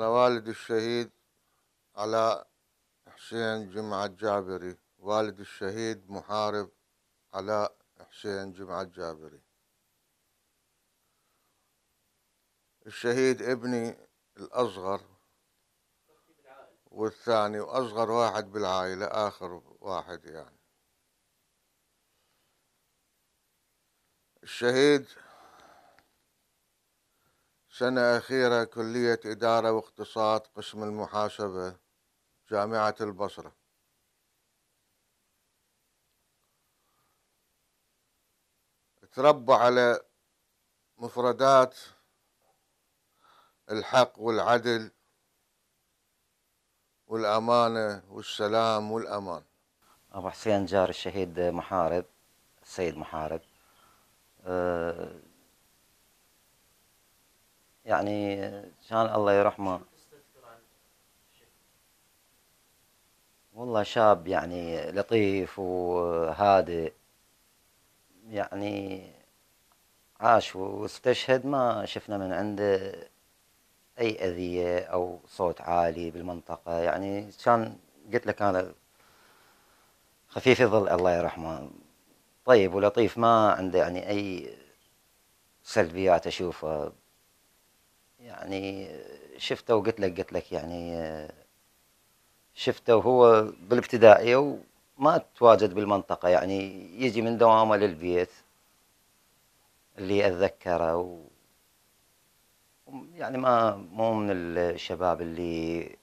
أنا والد الشهيد علاء حسين جمعة الجابري والد الشهيد محارب علاء حسين جمعة الجابري الشهيد ابني الأصغر والثاني وأصغر واحد بالعائلة آخر واحد يعني الشهيد سنة أخيرة كلية إدارة واقتصاد قسم المحاسبة جامعة البصرة تربى على مفردات الحق والعدل والأمانة والسلام والأمان أبو حسين جار الشهيد محارب السيد محارب أه يعني شان الله يرحمه والله شاب يعني لطيف وهادئ يعني عاش واستشهد ما شفنا من عنده أي أذية أو صوت عالي بالمنطقة يعني كان قلت لك أنا خفيف الظل الله يرحمه طيب ولطيف ما عنده يعني أي سلبيات أشوفها يعني شفته وقلت لك قلت لك يعني شفته وهو بالابتدائية وما تواجد بالمنطقة يعني يجي من دوامه للبيت اللي أتذكره و يعني ما مو من الشباب اللي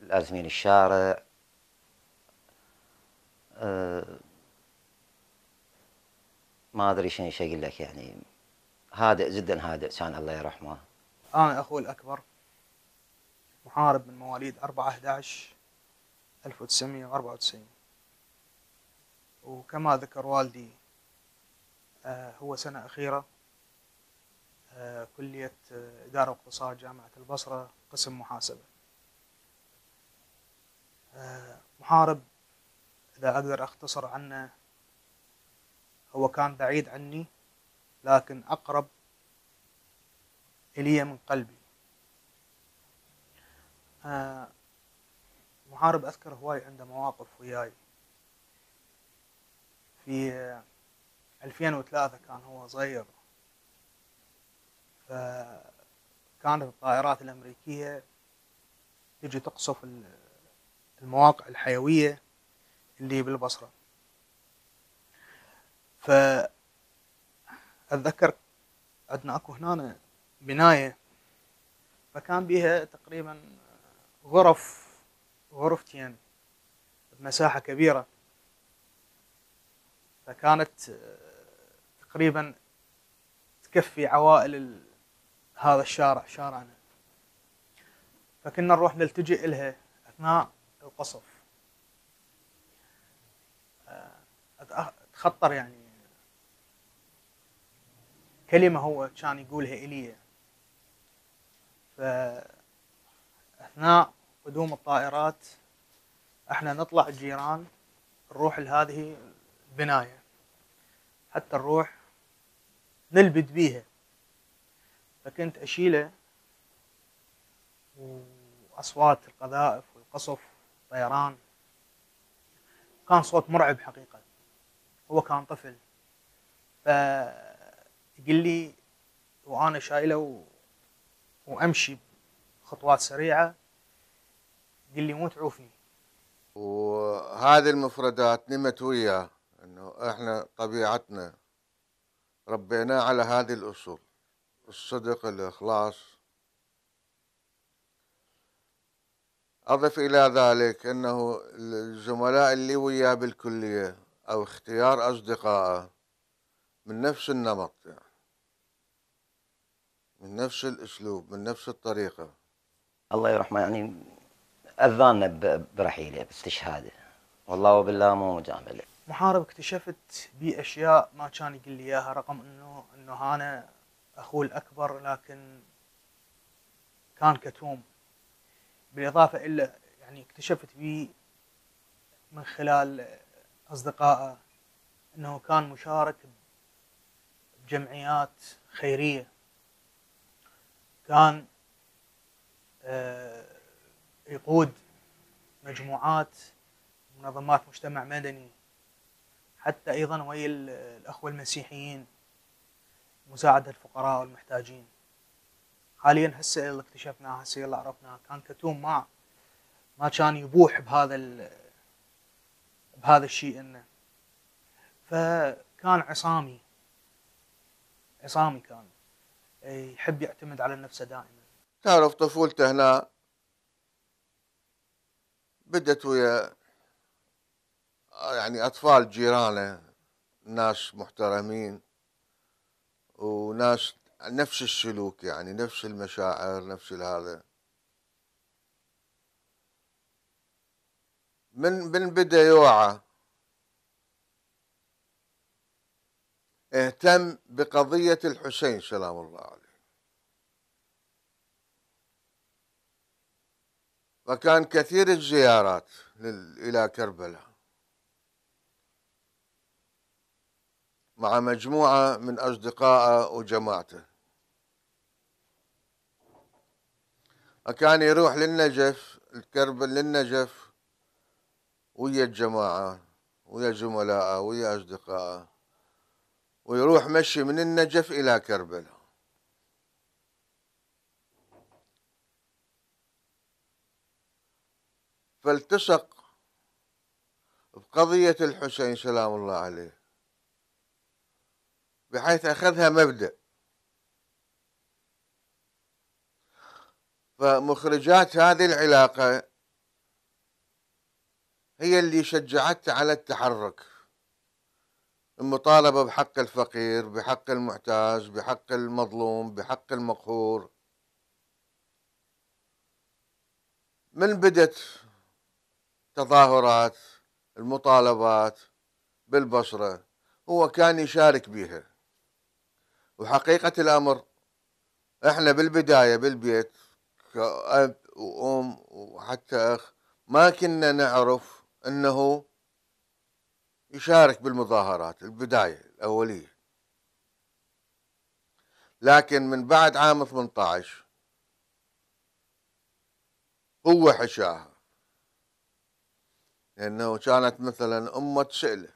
لازمين الشارع آه، ما ادري شنو اقول لك يعني هادئ جدا هادئ كان الله يرحمه أنا أخوي الأكبر محارب من مواليد أربعة ألف وتسعمية وأربعة وتسعين وكما ذكر والدي آه، هو سنة أخيرة آه، كلية آه، إدارة واقتصاد جامعة البصرة قسم محاسبة محارب إذا أقدر أختصر عنه هو كان بعيد عني لكن أقرب إلي من قلبي آه محارب أذكر هواي عنده مواقف وياي في 2003 كان هو صغير فكانت الطائرات الأمريكية تجي تقصف المواقع الحيوية اللي بالبصرة فأتذكر عندنا أكو هنا بنايه فكان بيها تقريبا غرف غرفتين يعني بمساحه كبيره فكانت آه، تقريبا تكفي عوائل هذا الشارع شارعنا فكنا نروح نلتجئ لها اثناء القصف آه، تخطر يعني كلمة هو كان يقولها إلي فأثناء قدوم الطائرات احنا نطلع الجيران نروح لهذه البناية حتى نروح نلبد بيها فكنت أشيله وأصوات القذائف والقصف والطيران كان صوت مرعب حقيقة هو كان طفل فقل لي وأنا شايله وامشي خطوات سريعه قال لي مو تعوفني وهذه المفردات نمت وياه انه احنا طبيعتنا ربيناه على هذه الاصول الصدق الاخلاص اضف الى ذلك انه الزملاء اللي وياه بالكليه او اختيار اصدقائه من نفس النمط يعني من نفس الاسلوب من نفس الطريقه الله يرحمه يعني اذانا برحيله باستشهاده والله وبالله مو مجامله محارب اكتشفت بي اشياء ما كان يقول لي اياها رغم انه انه انا اخوه الاكبر لكن كان كتوم بالاضافه الى يعني اكتشفت بي من خلال اصدقائه انه كان مشارك بجمعيات خيريه كان آه، يقود مجموعات منظمات مجتمع مدني حتى ايضا ويا الاخوه المسيحيين مساعده الفقراء والمحتاجين حاليا هسه اللي اكتشفناه هسه اللي عرفناه كان كتوم ما ما كان يبوح بهذا بهذا الشيء انه فكان عصامي عصامي كان إيه، يحب يعتمد على نفسه دائما تعرف طفولته هنا بدت ويا يعني أطفال جيرانه ناس محترمين وناس نفس السلوك يعني نفس المشاعر نفس هذا من من بدا يوعى اهتم بقضية الحسين سلام الله عليه فكان كثير الزيارات إلى كربلاء مع مجموعة من أصدقائه وجماعته وكان يروح للنجف الكربل للنجف ويا الجماعة ويا زملائه ويا أصدقائه ويروح مشي من النجف إلى كربلاء فالتصق بقضية الحسين سلام الله عليه بحيث أخذها مبدأ فمخرجات هذه العلاقة هي اللي شجعته على التحرك المطالبة بحق الفقير بحق المحتاج بحق المظلوم بحق المقهور من بدت تظاهرات المطالبات بالبصرة هو كان يشارك بها وحقيقة الأمر احنا بالبداية بالبيت كأب وأم وحتى أخ ما كنا نعرف أنه يشارك بالمظاهرات البداية الأولية لكن من بعد عام 18 هو حشاها لأنه كانت مثلا أمة سئلة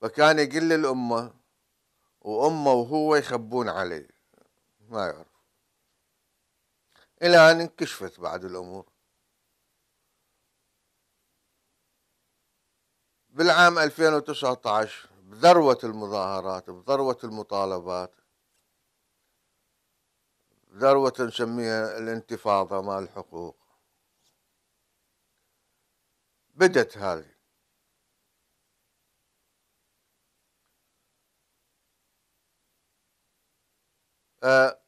فكان يقل الأمة وأمه وهو يخبون عليه ما يعرف إلى أن انكشفت بعد الأمور بالعام 2019 بذروة المظاهرات بذروة المطالبات ذروة نسميها الانتفاضة مال الحقوق بدت هذه آه،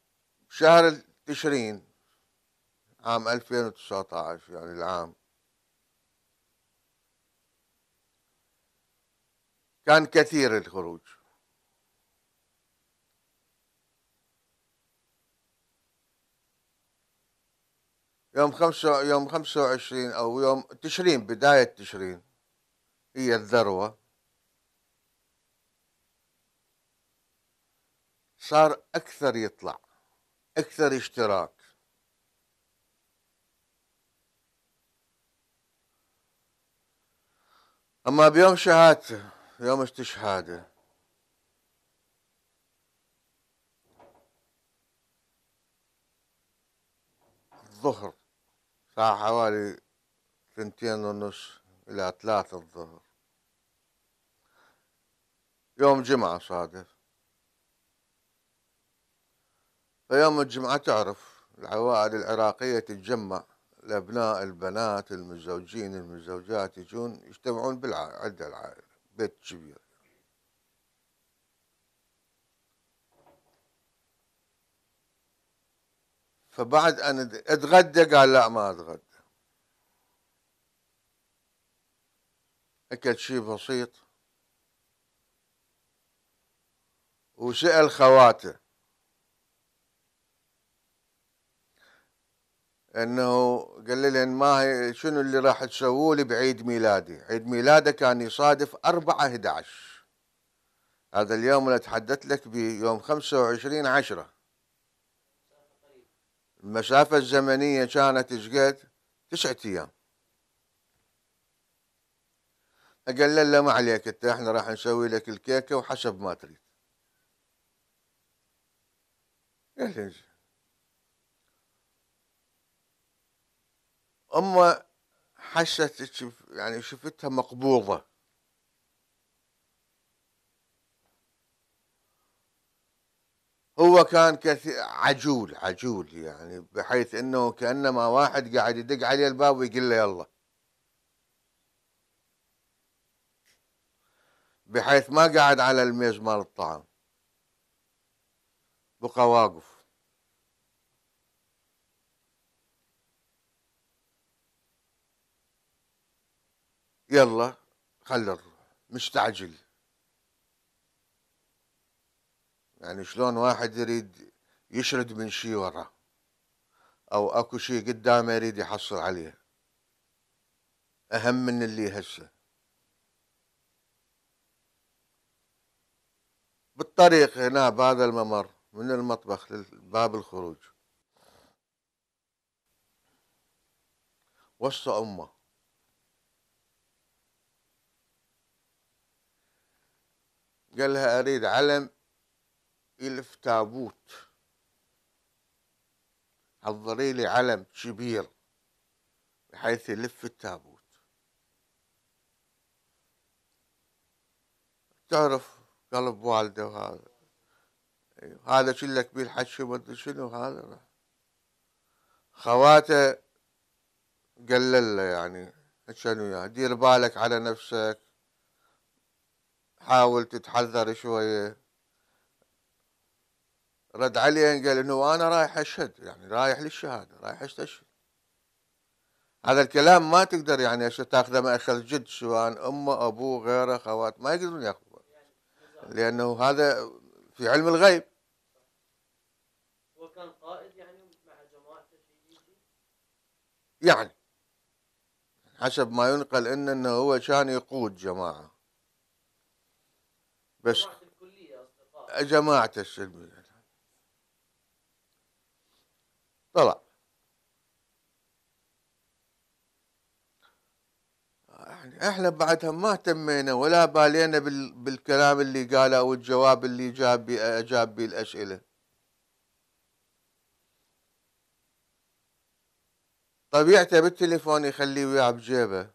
شهر تشرين عام 2019 يعني العام كان كثير الخروج يوم خمسة يوم خمسة وعشرين أو يوم تشرين بداية تشرين هي الذروة صار أكثر يطلع أكثر اشتراك أما بيوم شهادته يوم استشهاده الظهر الساعة حوالي ثنتين ونص إلى ثلاثة الظهر يوم جمعة صادف فيوم الجمعة تعرف العوائل العراقية تتجمع الأبناء البنات المزوجين المزوجات يجون يجتمعون عند العائلة بيت كبير فبعد أن اتغدى قال لا ما اتغدى أكل شيء بسيط وسأل خواته انه قال لي ما هي شنو اللي راح تسووا لي بعيد ميلادي عيد ميلاده كان يصادف 4 11 هذا اليوم اللي اتحدث لك بيوم 25 10 المسافة الزمنية كانت شقد تسعة أيام قال له لا ما عليك انت احنا راح نسوي لك الكيكة وحسب ما تريد قال لي امه حست يعني شفتها مقبوضة هو كان كثير عجول عجول يعني بحيث انه كانما واحد قاعد يدق عليه الباب ويقول له يلا بحيث ما قاعد على الميز مال الطعام بقى واقف يلا خلينا نروح مستعجل يعني شلون واحد يريد يشرد من شي وراه او اكو شي قدامه يريد يحصل عليه اهم من اللي هسه بالطريق هنا بهذا الممر من المطبخ لباب الخروج وسط امه قال لها أريد علم يلف تابوت حضري لي علم كبير بحيث يلف التابوت تعرف قلب والده هذا أيوه. هذا لك كبير حشي ما ادري شنو هذا خواته قلل له يعني كانوا يعني؟ دير بالك على نفسك حاول تتحذر شويه رد عليه قال انه انا رايح اشهد يعني رايح للشهاده رايح استشهد هذا الكلام ما تقدر يعني تاخذه اخذ جد سواء امه ابوه غيره اخوات ما يقدرون ياخذونه لانه هذا في علم الغيب هو كان قائد يعني مع جماعته يعني حسب ما ينقل ان انه هو كان يقود جماعه بس جماعة السلمية آه، طلع يعني احنا بعدها ما اهتمينا ولا بالينا بالكلام اللي قاله او الجواب اللي جاب بي اجاب بيه الاسئله طبيعته بالتليفون يخليه وياه بجيبه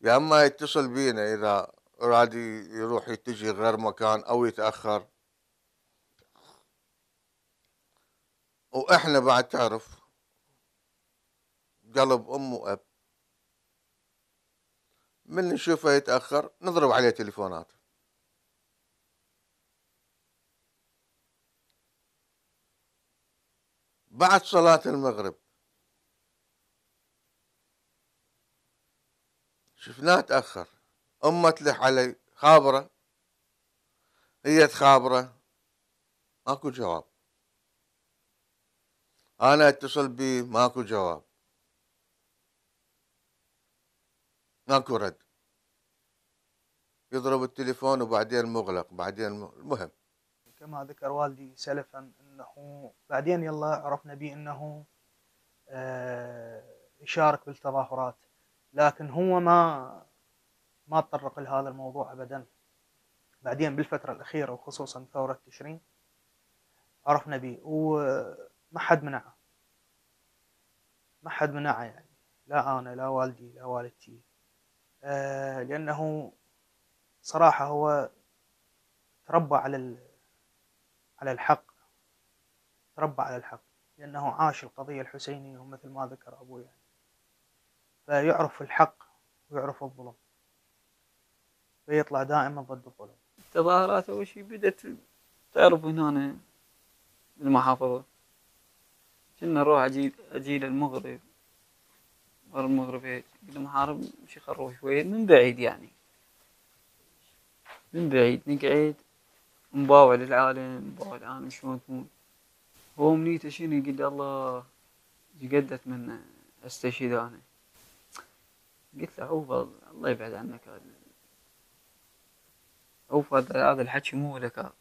يا اما يتصل بينا اذا رادي يروح يتجه غير مكان او يتاخر واحنا بعد تعرف قلب ام واب من نشوفه يتاخر نضرب عليه تليفونات بعد صلاة المغرب شفناه تأخر أمة على خابرة هي تخابرة ماكو جواب أنا أتصل بي ماكو جواب ماكو رد يضرب التليفون وبعدين مغلق بعدين المهم كما ذكر والدي سلفا انه بعدين يلا عرفنا به انه آه، يشارك بالتظاهرات لكن هو ما ما تطرق لهذا الموضوع أبدا بعدين بالفترة الأخيرة وخصوصا ثورة تشرين عرفنا به وما حد منعه ما حد منعه يعني لا أنا لا والدي لا والدتي آه لأنه صراحة هو تربى على على الحق تربى على الحق لأنه عاش القضية الحسينية ومثل ما ذكر ابوي يعني فيعرف الحق ويعرف الظلم فيطلع دائما ضد الظلم التظاهرات اول شيء بدت تعرف هنا بالمحافظه كنا نروح اجيل اجيل المغرب ورا المغرب هيك المحارب شي خروج شوي من بعيد يعني من بعيد نقعد نباوع للعالم نباوع العالم شلون تموت هو منيته شنو يقول الله قد اتمنى استشهد انا قلت له عوف الله يبعد عنك هذا اوف هذا الحكي مو لك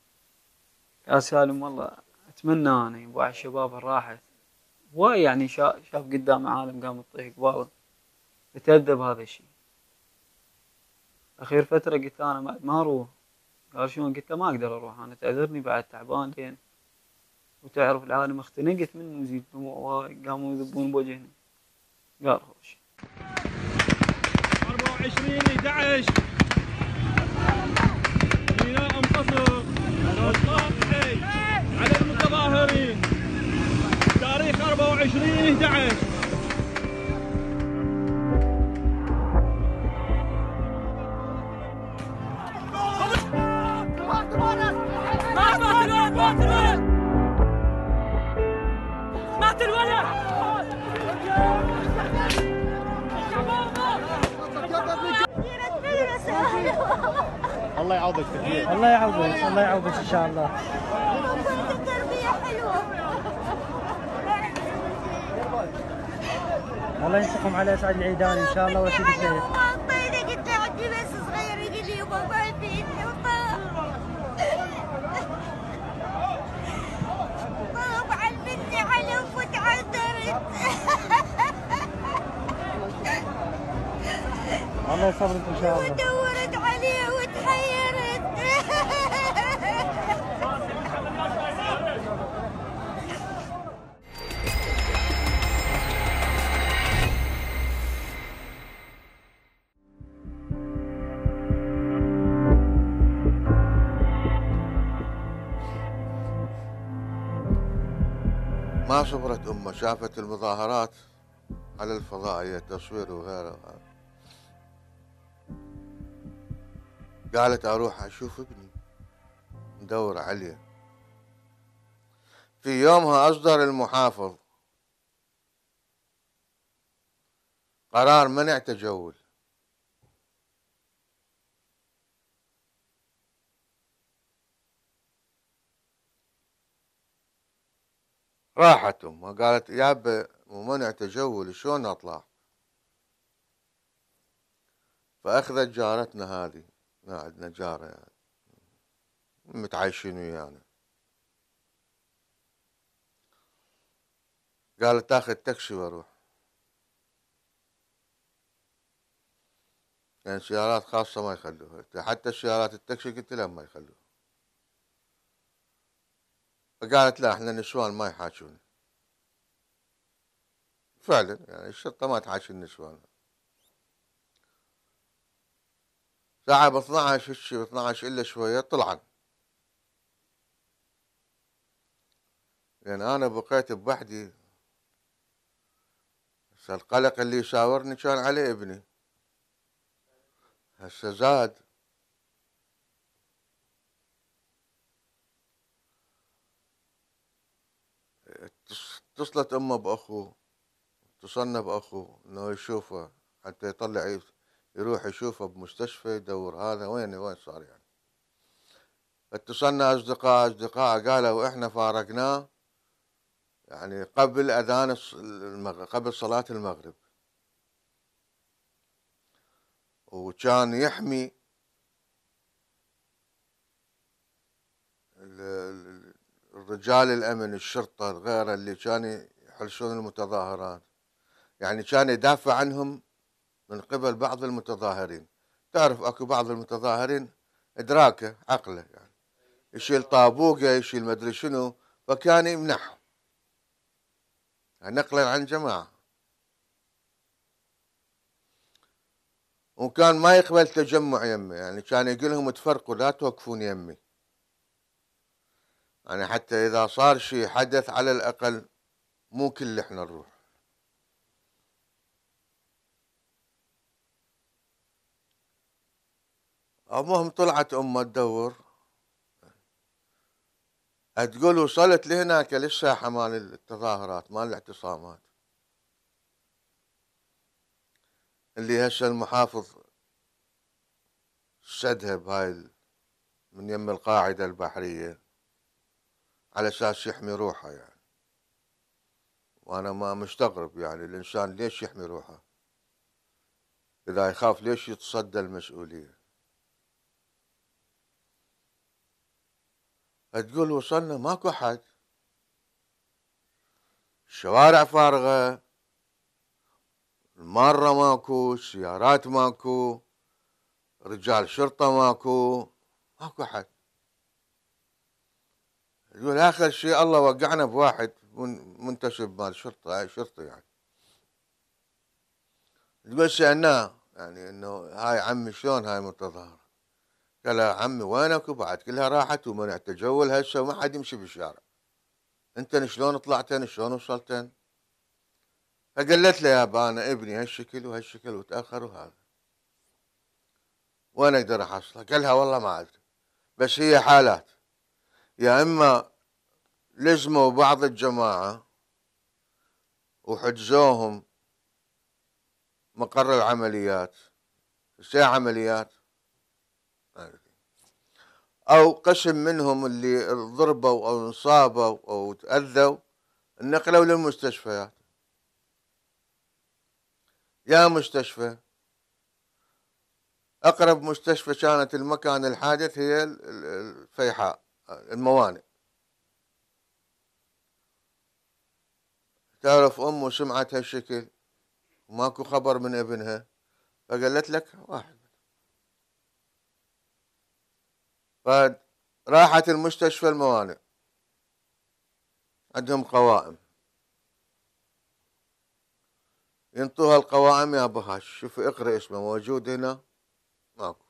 يا سالم والله اتمنى انا ابو الشباب راحت هواي يعني شاف قدام عالم قام تطيح قباله اتأذى بهذا الشيء اخير فترة قلت انا ما اروح قال شلون قلت له ما اقدر اروح انا تعذرني بعد تعبان لين وتعرف العالم اختنقت منه وزيد دموع قاموا يذبون بوجهنا قال خوش 24 11 المتظاهرين تاريخ 24 11 الله يعوضك الله يعوضك الله يعوضك ان شاء الله الله ينصركم على اسعد العيدان ان شاء الله واسيد الشهيد قلت له عندي بس صغير يقول لي يبا ما يفيدني طلب علمتني علف وتعذرت الله يصبرك ان شاء الله ودورت عليه وتحيرت صبرت امه شافت المظاهرات على الفضائيه تصوير وغيره, وغيره قالت اروح اشوف ابني ندور عليه في يومها اصدر المحافظ قرار منع تجول راحت امه قالت يابا ومنع تجول شلون اطلع فاخذت جارتنا هذه ما عندنا جاره يعني. متعايشين ويانا قالت تاخذ تاكسي واروح يعني سيارات خاصة ما يخلوها حتى سيارات التاكسي قلت لهم ما يخلوها فقالت لا احنا النسوان ما يحاشون فعلا يعني الشرطة ما تحاشي النسوان ساعة ب 12 ب 12 الا شوية طلعن لان يعني انا بقيت بوحدي هسه القلق اللي يساورني كان عليه ابني هسه زاد اتصلت امه باخوه اتصلنا باخوه انه يشوفه حتى يطلع يروح يشوفه بمستشفى يدور هذا وين وين صار يعني اتصلنا اصدقاء اصدقاء قالوا احنا فارقناه يعني قبل اذان المغرب قبل صلاه المغرب وكان يحمي رجال الامن الشرطه غيره اللي كان يحلشون المتظاهرات يعني كان يدافع عنهم من قبل بعض المتظاهرين تعرف اكو بعض المتظاهرين ادراكه عقله يعني يشيل طابوقه يشيل مدري شنو فكان يمنعهم نقلا عن جماعه وكان ما يقبل تجمع يمه يعني كان يقول لهم تفرقوا لا توقفون يمي يعني حتى إذا صار شيء حدث على الأقل مو كل احنا نروح المهم طلعت امه تدور تقول وصلت لهناك للساحه مال التظاهرات مال الاعتصامات اللي هسه المحافظ سدها بهاي من يم القاعده البحريه على اساس يحمي روحه يعني وانا ما مستغرب يعني الانسان ليش يحمي روحه اذا يخاف ليش يتصدى المسؤوليه تقول وصلنا ماكو حد الشوارع فارغه المارة ماكو سيارات ماكو رجال شرطة ماكو ماكو حد يقول اخر شيء الله وقعنا بواحد منتسب مال شرطه شرطي يعني تقول سالناه يعني انه هاي عمي شلون هاي متظاهره قال عمي وينك وبعد كلها راحت ومنع تجول هسه وما حد يمشي بالشارع انت شلون طلعتن شلون وصلتن فقلت له يا بانا ابني هالشكل وهالشكل وتاخر وهذا وين اقدر احصله قالها والله ما ادري بس هي حالات يا إما لزموا بعض الجماعة وحجزوهم مقر العمليات ساعة عمليات أو قسم منهم اللي ضربوا أو انصابوا أو تأذوا نقلوا للمستشفيات يا مستشفى أقرب مستشفى كانت المكان الحادث هي الفيحاء الموانئ تعرف أمه سمعت هالشكل وماكو خبر من ابنها فقالت لك واحد فراحت المستشفى الموانئ عندهم قوائم ينطوها القوائم يا بهاش شوف اقرأ اسمه موجود هنا ماكو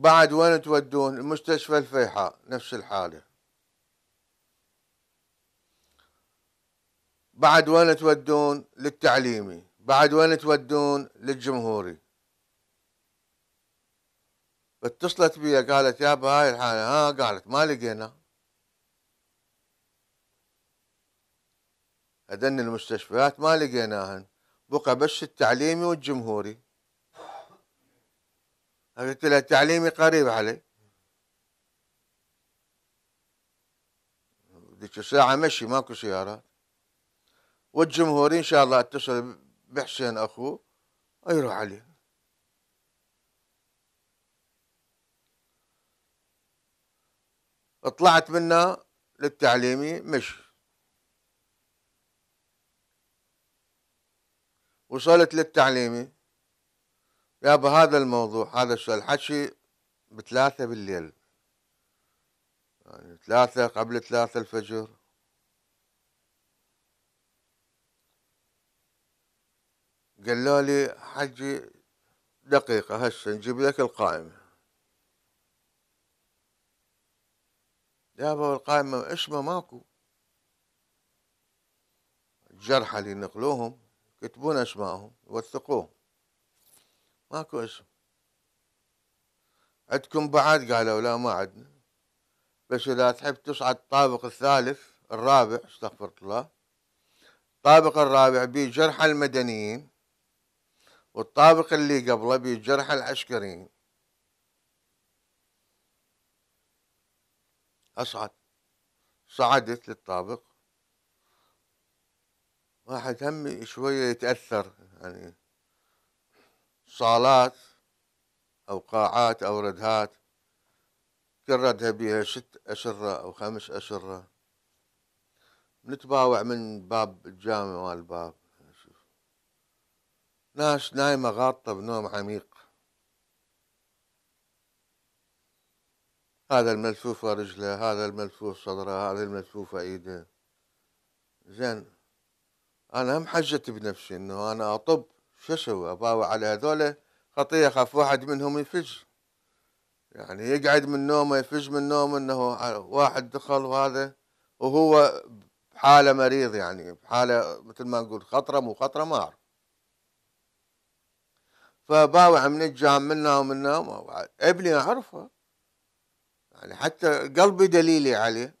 بعد وين تودون المستشفى الفيحاء نفس الحالة بعد وين تودون للتعليمي بعد وين تودون للجمهوري اتصلت بي قالت يابا هاي الحالة ها قالت ما لقينا هذن المستشفيات ما لقيناهن بقى بس التعليمي والجمهوري قلت له تعليمي قريب علي ذيك الساعة مشي ماكو سيارات والجمهوري إن شاء الله اتصل بحسين أخوه يروح عليه طلعت منه للتعليمي مشي وصلت للتعليمي يا هذا الموضوع هذا الحكي بثلاثة بالليل يعني ثلاثة قبل ثلاثة الفجر قالوا لي حجي دقيقة هسه نجيب لك القائمة جابوا القائمة اسمه ماكو الجرحى اللي نقلوهم يكتبون اسمائهم يوثقوهم ماكو اسم عندكم بعد قالوا لا ما عندنا بس اذا تحب تصعد الطابق الثالث الرابع استغفر الله الطابق الرابع بيه جرح المدنيين والطابق اللي قبله بيه جرح العسكريين اصعد صعدت للطابق واحد هم شويه يتاثر يعني صالات أو قاعات أو ردهات كل بيها ست أشرة أو خمس أشرة نتباوع من باب الجامع والباب ناس نايمة غاطة بنوم عميق هذا الملفوفة رجله هذا الملفوف صدره هذا الملفوفة ايده زين انا هم حجت بنفسي انه انا اطب شو اسوي على هذول خطيه اخاف واحد منهم يفج يعني يقعد من نومه يفج من نومه انه واحد دخل وهذا وهو بحاله مريض يعني بحاله مثل ما نقول خطره مو خطره ما اعرف فباوع من الجام منا ومنا ابني اعرفه يعني حتى قلبي دليلي عليه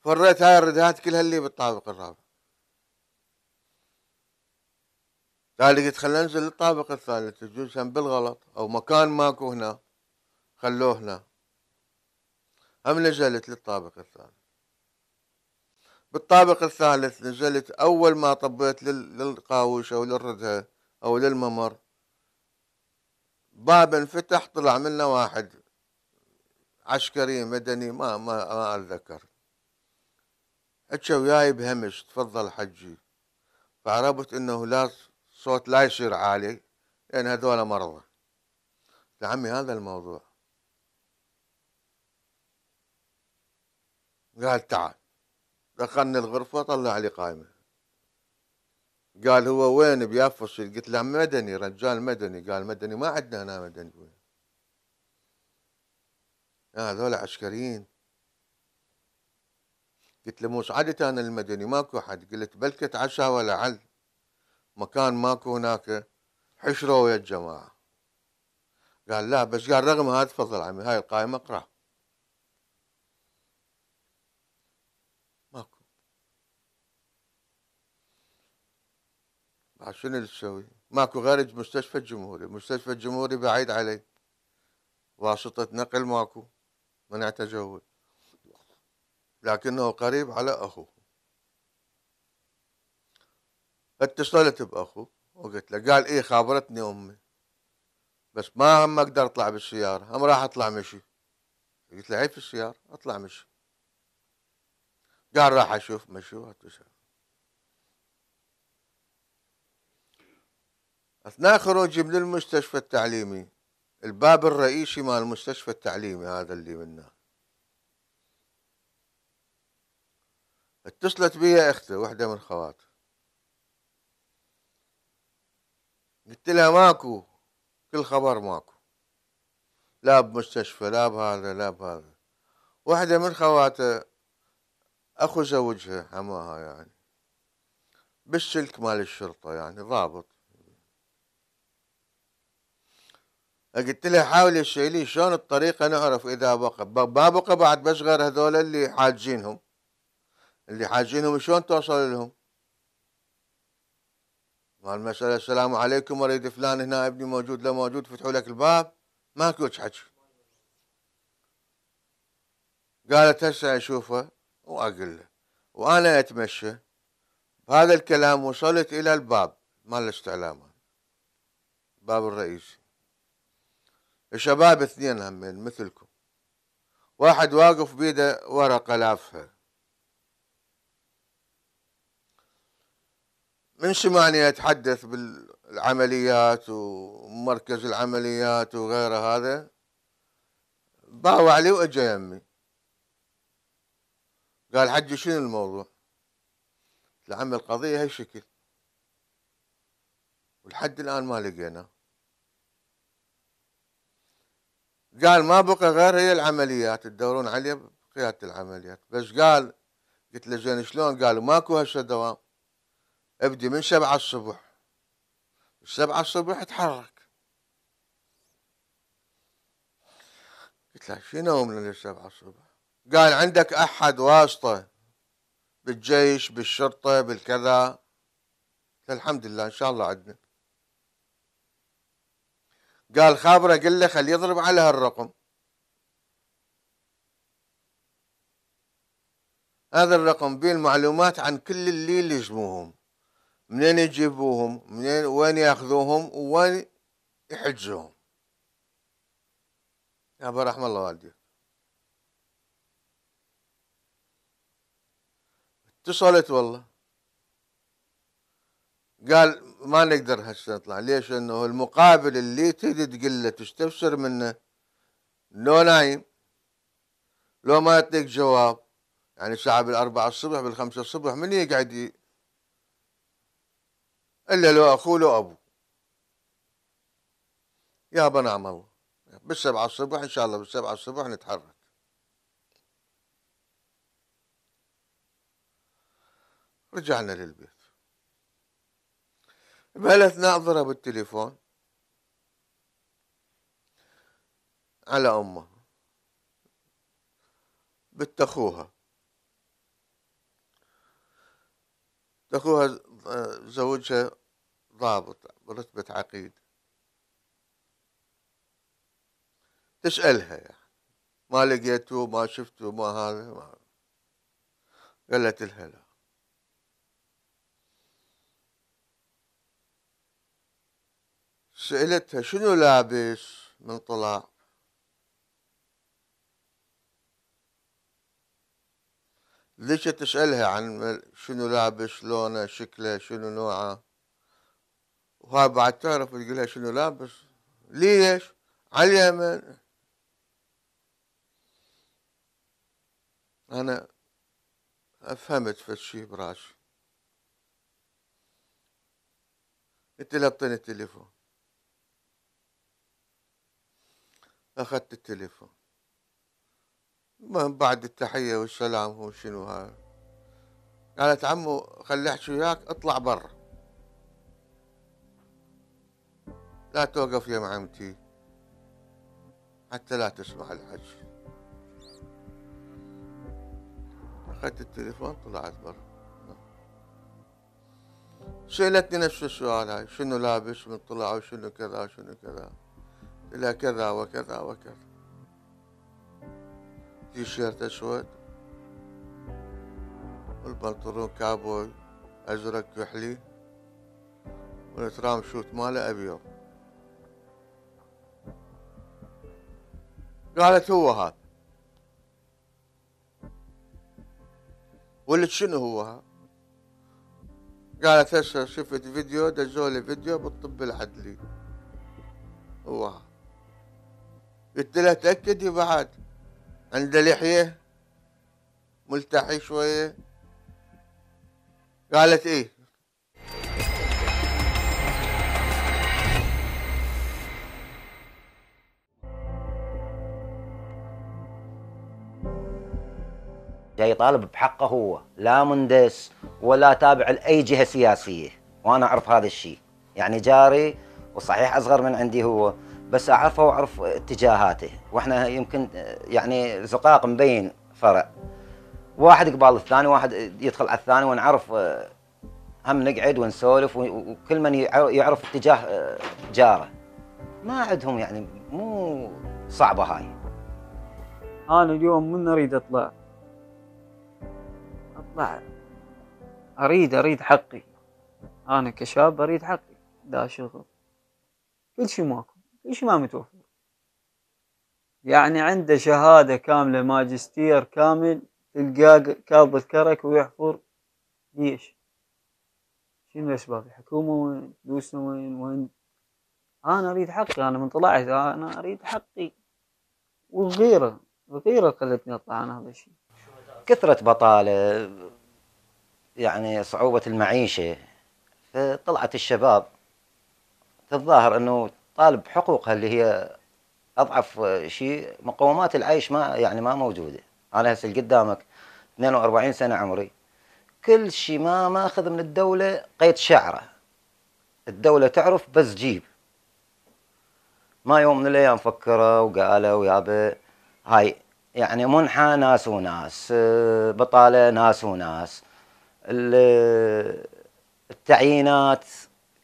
فريت هاي الردهات كلها اللي بالطابق الرابع قال لي قلت خلينا ننزل للطابق الثالث يجوز هم بالغلط او مكان ماكو هنا خلوه هنا هم نزلت للطابق الثالث بالطابق الثالث نزلت اول ما طبيت للقاوش او للردهه او للممر باب انفتح طلع منه واحد عسكري مدني ما ما ما اتذكر اجا وياي بهمش تفضل حجي فعربت انه لا الصوت لا يصير عالي لأن يعني هذول مرضى يا عمي هذا الموضوع قال تعال دخلني الغرفة طلع لي قائمة قال هو وين بيافصل قلت له مدني رجال مدني قال مدني ما عندنا هنا مدني وين آه، هذول عسكريين قلت له مو صعدت انا المدني ماكو حد قلت بلكت عسى عل مكان ماكو هناك حشروا ويا الجماعة قال لا بس قال رغم هذا تفضل عمي هاي القائمة اقرأ ماكو بعد شنو تسوي ماكو غير مستشفى الجمهوري مستشفى الجمهوري بعيد علي واسطة نقل ماكو منع تجول لكنه قريب على أخوه اتصلت باخو وقلت له قال ايه خابرتني امي بس ما هم اقدر اطلع بالسياره هم راح اطلع مشي قلت له عيب في السياره اطلع مشي قال راح اشوف مشي واتشوف اثناء خروجي من المستشفى التعليمي الباب الرئيسي مال المستشفى التعليمي هذا اللي منه اتصلت بي اختي واحده من خواتي قلت لها ماكو كل خبر ماكو لا بمستشفى لا بهذا لا بهذا واحدة من خواته أخو زوجها حماها يعني بالسلك مال الشرطة يعني ضابط قلت لها حاولي تسألي شلون الطريقة نعرف إذا بقى ما بقى بعد بس غير هذول اللي حاجينهم اللي حاجينهم شلون توصل لهم مال مسألة السلام عليكم اريد فلان هنا ابني موجود لا موجود فتحوا لك الباب ماكو حكي قالت هسه اشوفه واقول له وانا اتمشى بهذا الكلام وصلت الى الباب مال الاستعلام الباب الرئيسي الشباب اثنين همين مثلكم واحد واقف بيده ورقه لافها من شمالنا يتحدث بالعمليات ومركز العمليات وغيره هذا باو علي واجا يمي قال حجي شنو الموضوع؟ لعم القضية هالشكل ولحد الآن ما لقينا قال ما بقى غير هي العمليات تدورون عليه بقيادة العمليات بس قال قلت له زين شلون؟ قال ماكو هسه دوام ابدي من سبعة الصبح السبعة الصبح اتحرك قلت له شنو من السبعة الصبح قال عندك أحد واسطة بالجيش بالشرطة بالكذا الحمد لله إن شاء الله عندنا قال خابره قل له خليه يضرب على هالرقم هذا الرقم بيه المعلومات عن كل اللي لزموهم منين يجيبوهم منين وين ياخذوهم وين يحجوهم يا رحم الله والدي اتصلت والله قال ما نقدر هسه نطلع ليش انه المقابل اللي تريد تقول له تستفسر منه لو نايم لو ما يعطيك جواب يعني الساعه بالاربعه الصبح بالخمسه الصبح من يقعد إلا لو أخوه لو أبوه يا بنعم الله بالسبعة الصبح إن شاء الله بالسبعة الصبح نتحرك رجعنا للبيت بهالاثناء ضرب التليفون على امه بنت اخوها اخوها زوجها ضابط برتبة عقيد تسألها يعني ما لقيته ما شفته ما هذا ما قالت لها لا سألتها شنو لابس من طلاع ليش تسألها عن شنو لابس لونه شكله شنو نوعه وهاي بعد تعرف تقولها شنو لابس ليش على اليمن أنا أفهمت في الشيء براسي أنت اعطيني التليفون أخذت التليفون بعد التحية والسلام هو شنو هذا قالت عمو خلي احكي وياك اطلع برا لا توقف يا معمتي حتى لا تسمع الحكي اخذت التليفون طلعت برا سألتني نفس السؤال هاي شنو لابس من طلع وشنو كذا وشنو كذا إلى كذا وكذا وكذا تيشيرت أسود والبنطلون كابوي أزرق كحلي والترام شوت ماله أبيض قالت هو هذا ولد شنو هو قالت هسه شفت فيديو دزولي فيديو بالطب العدلي هو قلت لها تاكدي بعد عنده لحية ملتحي شوية قالت ايه جاي يطالب بحقه هو لا مندس ولا تابع لاي جهه سياسيه وانا اعرف هذا الشيء يعني جاري وصحيح اصغر من عندي هو بس اعرفه واعرف اتجاهاته واحنا يمكن يعني زقاق مبين فرع واحد قبال الثاني واحد يدخل على الثاني ونعرف آه، هم نقعد ونسولف وكل من يعرف اتجاه آه، جاره ما عندهم يعني مو صعبه هاي انا اليوم من اريد اطلع اطلع اريد اريد حقي انا كشاب اريد حقي لا شغل كل شيء ماكو ليش ما متوفر يعني عنده شهادة كاملة ماجستير كامل تلقاه كاظ الكرك ويحفر ليش شنو الأسباب الحكومة وين فلوسنا وين وين أنا أريد حقي أنا من طلعت أنا أريد حقي والغيرة الغيرة خلتني أطلع عن هذا الشيء كثرة بطالة يعني صعوبة المعيشة فطلعت الشباب تتظاهر أنه طالب بحقوقها اللي هي اضعف شيء مقومات العيش ما يعني ما موجوده انا هسه قدامك 42 سنه عمري كل شيء ما ماخذ من الدوله قيد شعره الدوله تعرف بس جيب ما يوم من الايام فكروا وقالوا يابا هاي يعني منحى ناس وناس بطاله ناس وناس التعيينات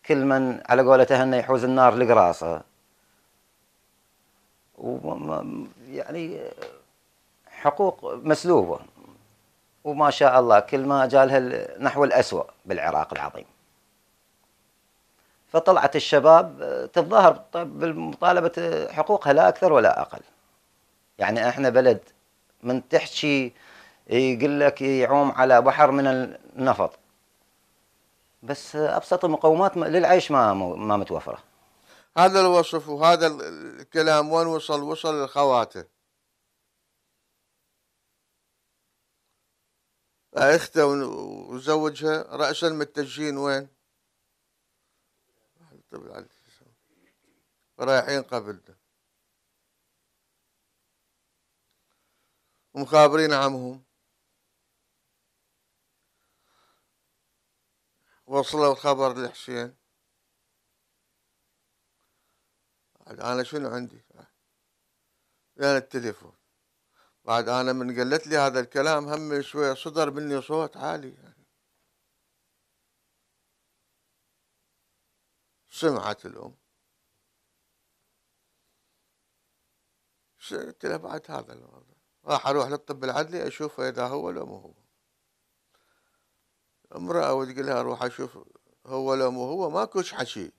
كل من على قولته انه يحوز النار لقراصه يعني حقوق مسلوبه وما شاء الله كل ما جالها نحو الاسوء بالعراق العظيم فطلعت الشباب آه، تتظاهر بمطالبة طيب، آه، حقوقها لا أكثر ولا أقل يعني احنا بلد من تحكي يقول لك يعوم على بحر من النفط بس ابسط المقومات للعيش ما ما متوفره هذا الوصف وهذا الكلام وين وصل وصل لخواته اخته وزوجها راسا متجهين وين رايحين قبلته ومخابرين عمهم وصلوا الخبر لحسين بعد انا شنو عندي لان التليفون بعد انا من قلت لي هذا الكلام هم شوية صدر مني صوت عالي يعني سمعت الام قلت له بعد هذا الموضوع راح اروح للطب العدلي اشوفه اذا هو ولا مو هو امرأة وتقول لها روح أشوف هو لو مو هو ماكوش حكي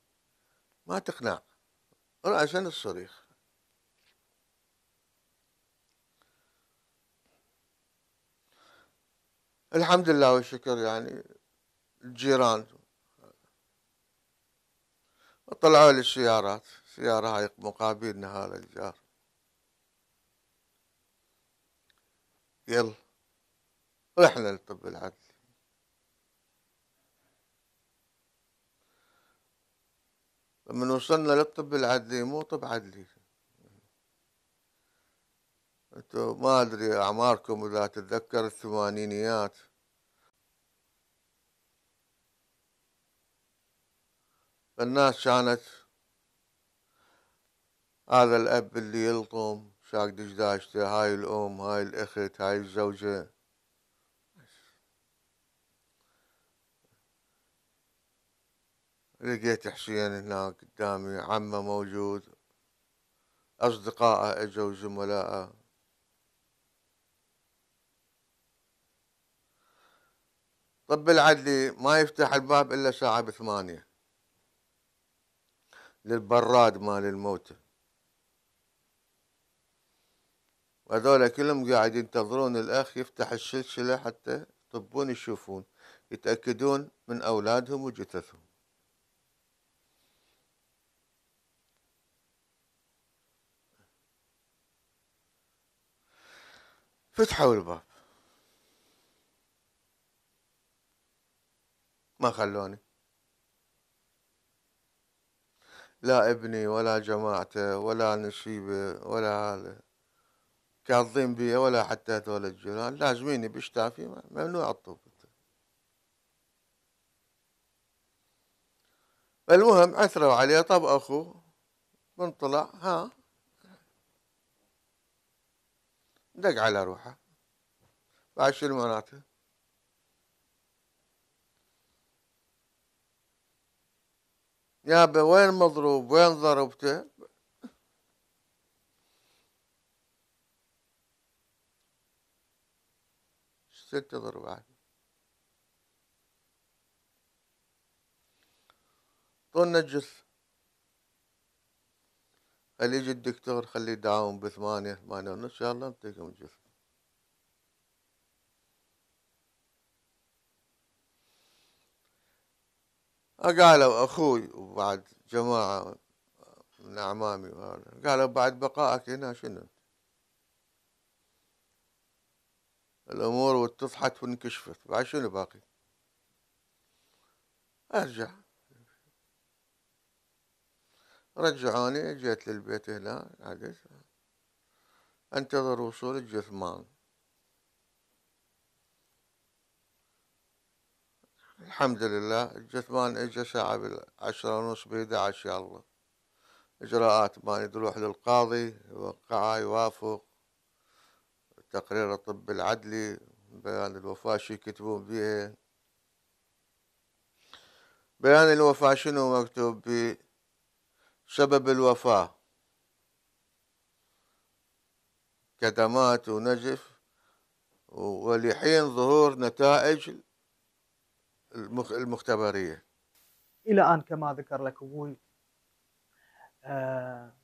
ما تقنع رأسا الصريخ الحمد لله والشكر يعني الجيران طلعوا لي السيارات سيارة هاي مقابلنا هذا الجار يلا رحنا لطب العدل لما وصلنا للطب العدلي مو طب عدلي انتو ما ادري اعماركم اذا تتذكر الثمانينيات الناس كانت هذا الاب اللي يلطم شاق دجاجته هاي الام هاي الاخت هاي الزوجه لقيت حسين هناك قدامي عمه موجود أصدقائه اجوا زملائه طب العدلي ما يفتح الباب إلا ساعة بثمانية للبراد مال الموتى وهذول كلهم قاعد ينتظرون الأخ يفتح السلسلة حتى يطبون يشوفون يتأكدون من أولادهم وجثثهم فتحوا الباب ما خلوني لا ابني ولا جماعته ولا نشيبه ولا هذا كاظين بيه ولا حتى هذول الجيران لازميني بشتافي ممنوع الطوب المهم عثروا عليه طب اخوه من طلع ها دق على روحه بعد شنو معناته بي وين مضروب وين ضربته ست ضربات طن الجثه اللي يجي الدكتور خليه يداوم بثمانية ثمانية ونص إن شاء الله نعطيكم الجسم قالوا أخوي وبعد جماعة من أعمامي وهذا قالوا بعد بقائك هنا شنو الأمور واتضحت وانكشفت بعد شنو باقي أرجع رجعوني جيت للبيت هنا عدس انتظر وصول الجثمان الحمد لله الجثمان اجى ساعة بالعشرة ونص بيدي يا الله اجراءات ما يروح للقاضي يوقع يوافق تقرير الطب العدلي بيان الوفاة شو يكتبون بيها بيان الوفاة شنو مكتوب بيه سبب الوفاة كدمات ونجف ولحين ظهور نتائج المختبرية إلى أن كما ذكر لك أبوي آه،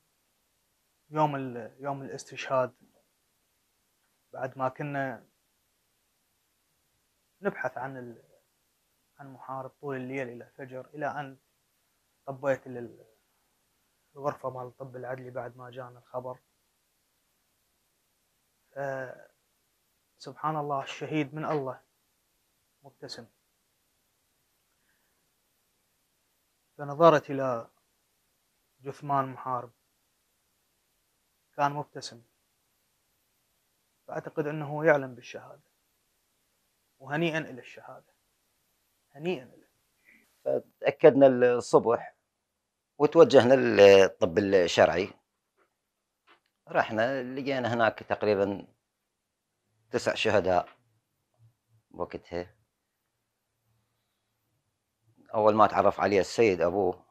يوم يوم الاستشهاد بعد ما كنا نبحث عن عن محارب طول الليل إلى الفجر إلى أن طبيت الغرفة مال الطب العدلي بعد ما جانا الخبر سبحان الله الشهيد من الله مبتسم فنظرت إلى جثمان محارب كان مبتسم فأعتقد أنه يعلم بالشهادة وهنيئا إلى الشهادة هنيئا إلى فتأكدنا الصبح وتوجهنا للطب الشرعي رحنا لقينا هناك تقريبا تسع شهداء وقتها أول ما تعرف عليه السيد أبوه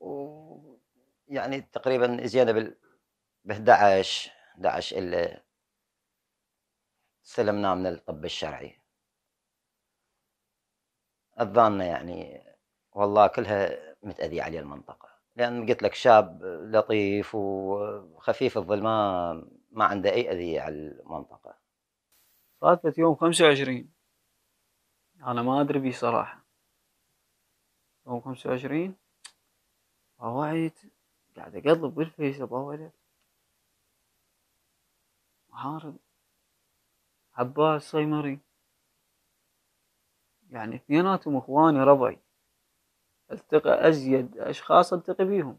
ويعني تقريبا زينا بال 11 11 إلا استلمناه من الطب الشرعي أذاننا يعني والله كلها متأذية علي المنطقة لأن قلت لك شاب لطيف وخفيف الظلمة ما عنده أي أذية على المنطقة صادفة يوم خمسة وعشرين أنا ما أدري بيه صراحة يوم خمسة وعشرين أوعيت قاعد أقلب بالفيس أبوي محارب عباس صيمري يعني اثنيناتهم اخواني ربعي التقى أزيد أشخاص التقي بيهم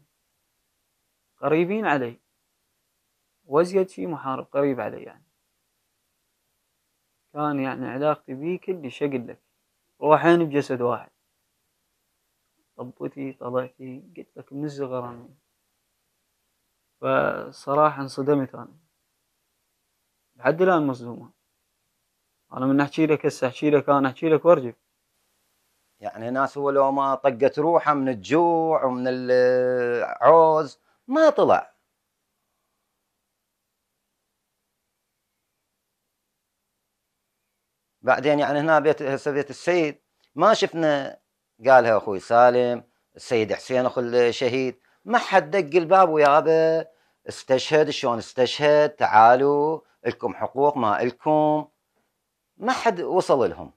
قريبين علي وأزيد شي محارب قريب علي يعني كان يعني علاقتي بيه كلش أقول لك روحين بجسد واحد طبتي طلعتي قلت لك من الصغر أنا فصراحة انصدمت أنا لحد الآن مصدومة أنا من أحكي لك هسه أحكي لك أنا أحكي لك وأرجف يعني ناس هو لو ما طقت روحه من الجوع ومن العوز ما طلع بعدين يعني هنا بيت هسه بيت السيد ما شفنا قالها اخوي سالم السيد حسين اخو الشهيد ما حد دق الباب ويابا استشهد شلون استشهد تعالوا الكم حقوق ما الكم ما حد وصل لهم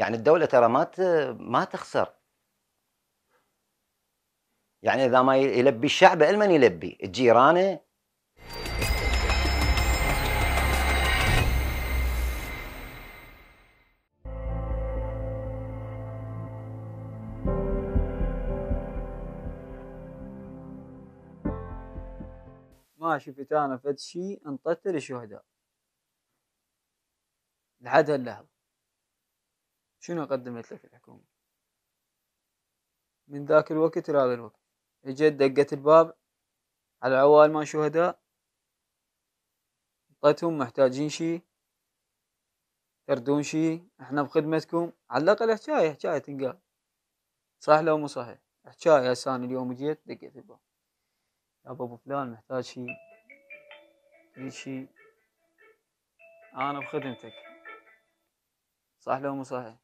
يعني الدوله ترى ما ما تخسر يعني اذا ما يلبي الشعب المن يلبي جيرانه ما شفت انا فد شيء انطت الشهداء لحد هاللحظه شنو قدمت لك الحكومة من ذاك الوقت إلى هذا الوقت اجت دقت الباب على عوائل ما شهداء طيتهم محتاجين شي تردون شي احنا بخدمتكم على الأقل حكاية حكاية تنقال صح لو مو صحيح حكاية هسه أنا اليوم جيت دقت الباب يا أبو فلان محتاج شي تريد شي أنا بخدمتك صح لو مو صحيح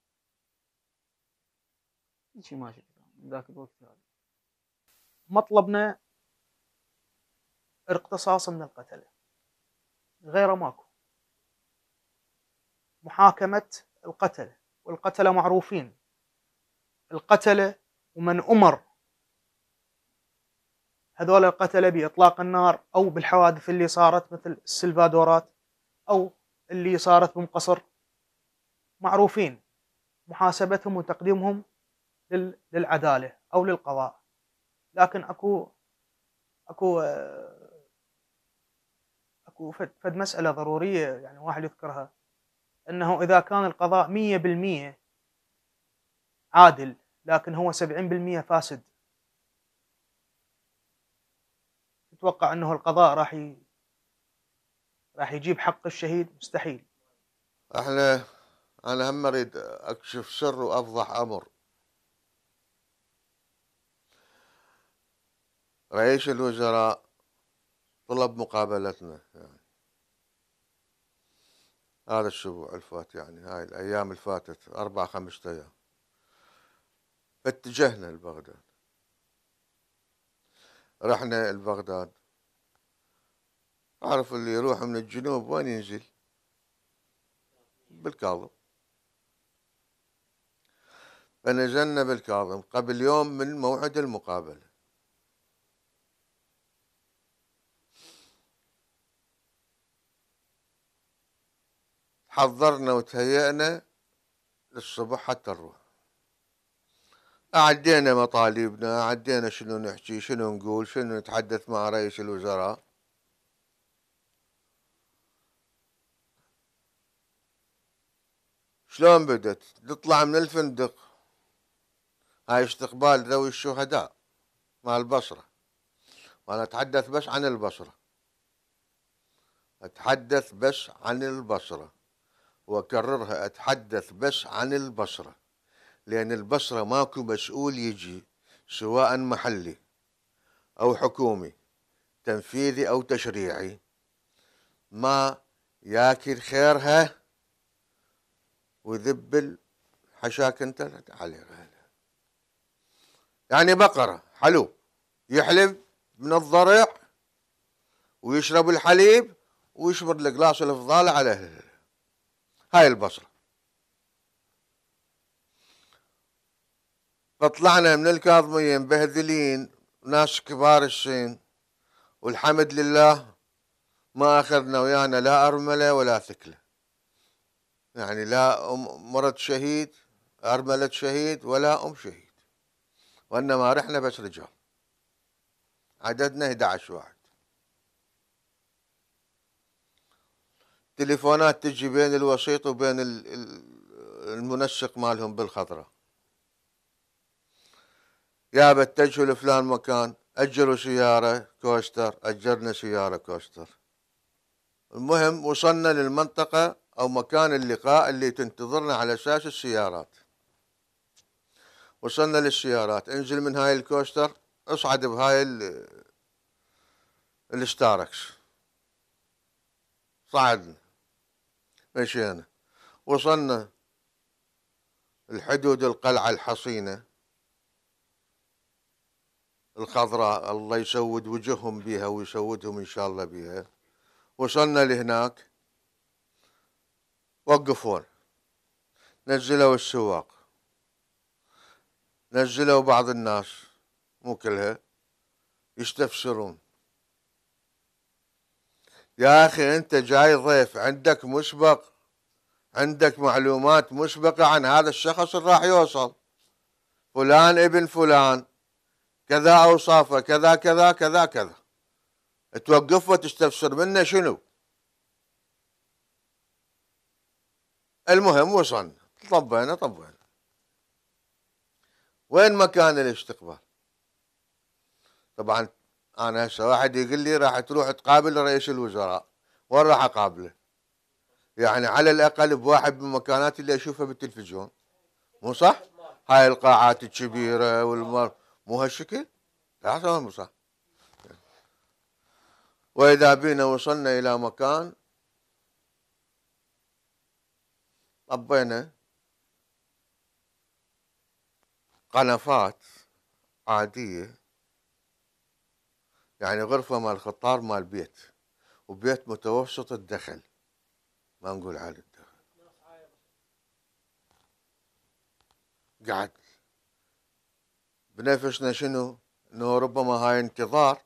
شيء ماشي من ذاك الوقت هذا مطلبنا اقتصاص من القتلة غيره ماكو محاكمة القتلة والقتلة معروفين القتلة ومن أمر هذول القتلة بإطلاق النار أو بالحوادث اللي صارت مثل السلفادورات أو اللي صارت بمقصر معروفين محاسبتهم وتقديمهم للعداله او للقضاء لكن اكو اكو اكو فد مساله ضروريه يعني واحد يذكرها انه اذا كان القضاء 100% عادل لكن هو 70% فاسد تتوقع انه القضاء راح ي... راح يجيب حق الشهيد مستحيل احنا انا هم اريد اكشف سر وافضح امر رئيس الوزراء طلب مقابلتنا يعني هذا الاسبوع الفات يعني هاي الايام الفاتت اربع خمسة ايام فاتجهنا لبغداد رحنا لبغداد اعرف اللي يروح من الجنوب وين ينزل بالكاظم فنزلنا بالكاظم قبل يوم من موعد المقابله حضرنا وتهيأنا للصبح حتى نروح عدينا مطالبنا عدينا شنو نحكي شنو نقول شنو نتحدث مع رئيس الوزراء شلون بدت نطلع من الفندق هاي استقبال ذوي الشهداء مع البصرة وأنا أتحدث بس عن البصرة أتحدث بس عن البصرة واكررها اتحدث بس عن البصره لان البصره ماكو مسؤول يجي سواء محلي او حكومي تنفيذي او تشريعي ما ياكل خيرها وذبل حشاك انت عليها يعني بقره حلو يحلب من الضرع ويشرب الحليب ويشمر القلاص الفضاله على هاي البصرة فطلعنا من الكاظمية مبهذلين ناس كبار السن والحمد لله ما أخذنا ويانا لا أرملة ولا ثكلة يعني لا مرض شهيد أرملة شهيد ولا أم شهيد وإنما رحنا بس رجال عددنا 11 واحد تليفونات تجي بين الوسيط وبين المنسق مالهم بالخضره يا بتجهوا لفلان مكان أجروا سيارة كوستر أجرنا سيارة كوستر المهم وصلنا للمنطقة أو مكان اللقاء اللي تنتظرنا على أساس السيارات وصلنا للسيارات انزل من هاي الكوستر اصعد بهاي ال الستاركس صعدنا مشينا يعني؟ وصلنا الحدود القلعة الحصينة الخضراء الله يسود وجههم بها ويسودهم إن شاء الله بها وصلنا لهناك وقفون نزلوا السواق نزلوا بعض الناس مو كلها يستفسرون يا أخي أنت جاي ضيف عندك مسبق عندك معلومات مسبقة عن هذا الشخص اللي راح يوصل فلان ابن فلان كذا أوصافه كذا كذا كذا كذا توقف وتستفسر منه شنو المهم وصلنا طبينا طبينا وين مكان الاستقبال طبعا انا هسه واحد يقول لي راح تروح تقابل رئيس الوزراء وين راح اقابله؟ يعني على الاقل بواحد من المكانات اللي اشوفها بالتلفزيون مو صح؟ هاي القاعات الكبيره والمر مو هالشكل؟ لا مو صح واذا بينا وصلنا الى مكان طبينا قنفات عاديه يعني غرفة مال خطار مال بيت وبيت متوسط الدخل ما نقول عالي الدخل قعد بنفسنا شنو انه ربما هاي انتظار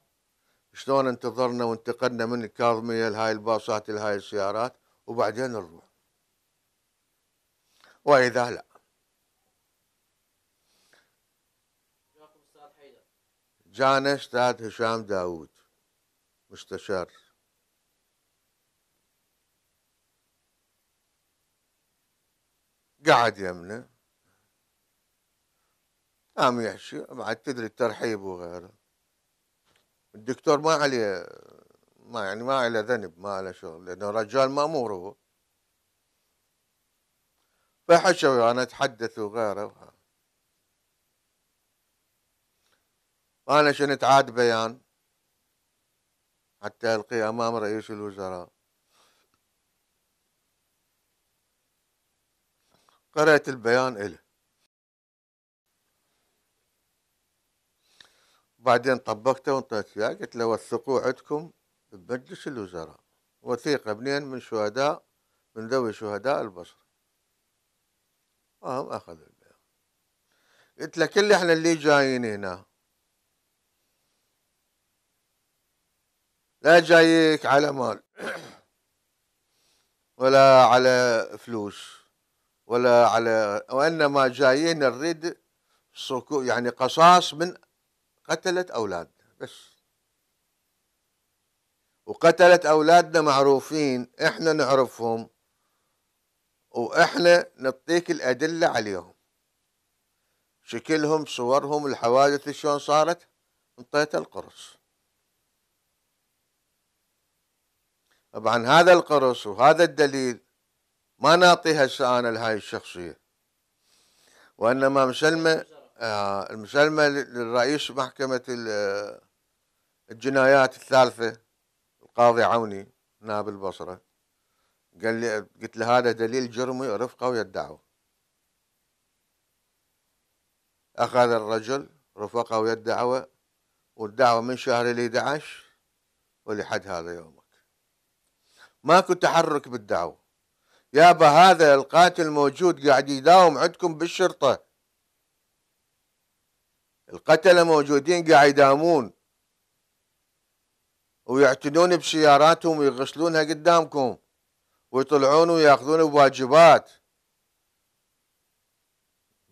شلون انتظرنا وانتقلنا من الكاظمية لهاي الباصات لهاي السيارات وبعدين نروح وإذا لا جانا اشتاد هشام داوود مستشار قعد يمنا قام يحشي بعد تدري الترحيب وغيره الدكتور ما عليه ما يعني ما عليه ذنب ما عليه شغل لانه رجال مامور هو فحشوا انا اتحدث وغيره أنا شنت عاد بيان حتى ألقي أمام رئيس الوزراء قرأت البيان إله بعدين طبقته وانطيت إياه قلت له وثقوا عندكم بمجلس الوزراء وثيقة منين من شهداء من ذوي شهداء البصرة وهم أخذوا البيان قلت له كل احنا اللي جايين هنا لا جايك على مال ولا على فلوس ولا على وانما جايين نريد يعني قصاص من قتلت اولادنا بس وقتلت اولادنا معروفين احنا نعرفهم واحنا نعطيك الادله عليهم شكلهم صورهم الحوادث شلون صارت انطيت القرص طبعا هذا القرص وهذا الدليل ما نعطيها هسه انا لهاي الشخصيه وانما مسلمه آه، المسلمه للرئيس محكمه آه، الجنايات الثالثه القاضي عوني نائب البصره قال لي قلت له هذا دليل جرمي رفقه ويدعوه اخذ الرجل رفقه ويدعوه والدعوه من شهر ال 11 ولحد هذا يوم ماكو تحرك بالدعوة يابا هذا القاتل موجود قاعد يداوم عندكم بالشرطة القتلة موجودين قاعد يداومون ويعتنون بسياراتهم ويغسلونها قدامكم ويطلعون وياخذون بواجبات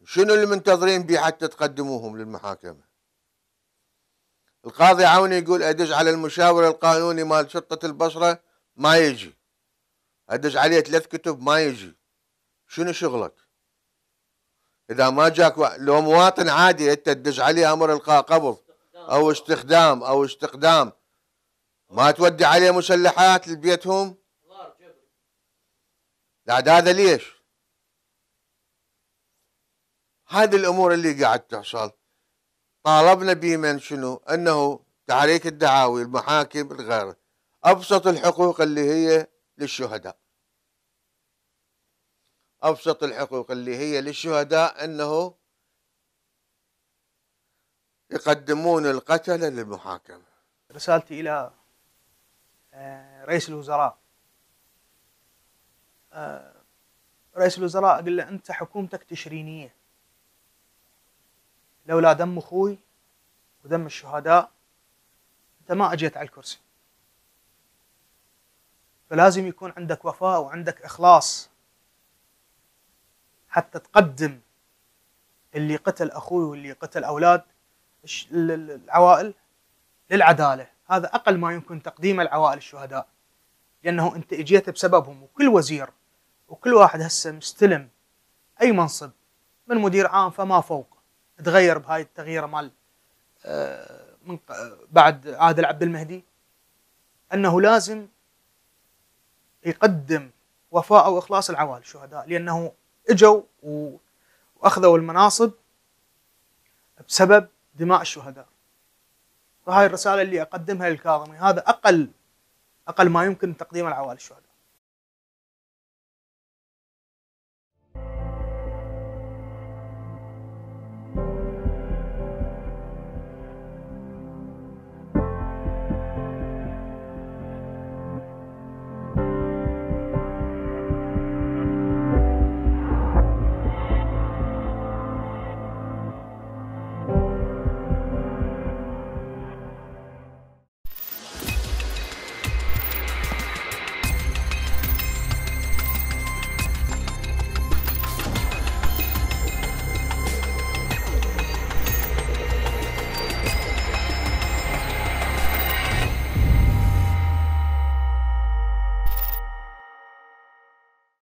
شنو اللي منتظرين به حتى تقدموهم للمحاكمة القاضي عوني يقول ادش على المشاور القانوني مال شرطة البصرة ما يجي ادز عليه ثلاث كتب ما يجي شنو شغلك اذا ما جاك و... لو مواطن عادي انت تدز عليه امر القاء قبض او استخدام او استخدام ما تودي عليه مسلحات لبيتهم بعد هذا ليش هذه الامور اللي قاعد تحصل طالبنا بمن شنو انه تعريك الدعاوي المحاكم الغير ابسط الحقوق اللي هي للشهداء ابسط الحقوق اللي هي للشهداء انه يقدمون القتلة للمحاكمة رسالتي إلى آه، رئيس الوزراء آه، رئيس الوزراء أقول له أنت حكومتك تشرينية لولا دم أخوي ودم الشهداء أنت ما أجيت على الكرسي فلازم يكون عندك وفاء وعندك إخلاص حتى تقدم اللي قتل أخوي واللي قتل أولاد العوائل للعدالة هذا أقل ما يمكن تقديمه لعوائل الشهداء لأنه أنت إجيت بسببهم وكل وزير وكل واحد هسه مستلم أي منصب من مدير عام فما فوق تغير بهاي التغيير مال آه، من بعد عادل عبد المهدي أنه لازم يقدم وفاء واخلاص العوائل الشهداء لانه اجوا واخذوا المناصب بسبب دماء الشهداء فهاي الرساله اللي اقدمها للكاظمي هذا اقل اقل ما يمكن تقديمه لعوائل الشهداء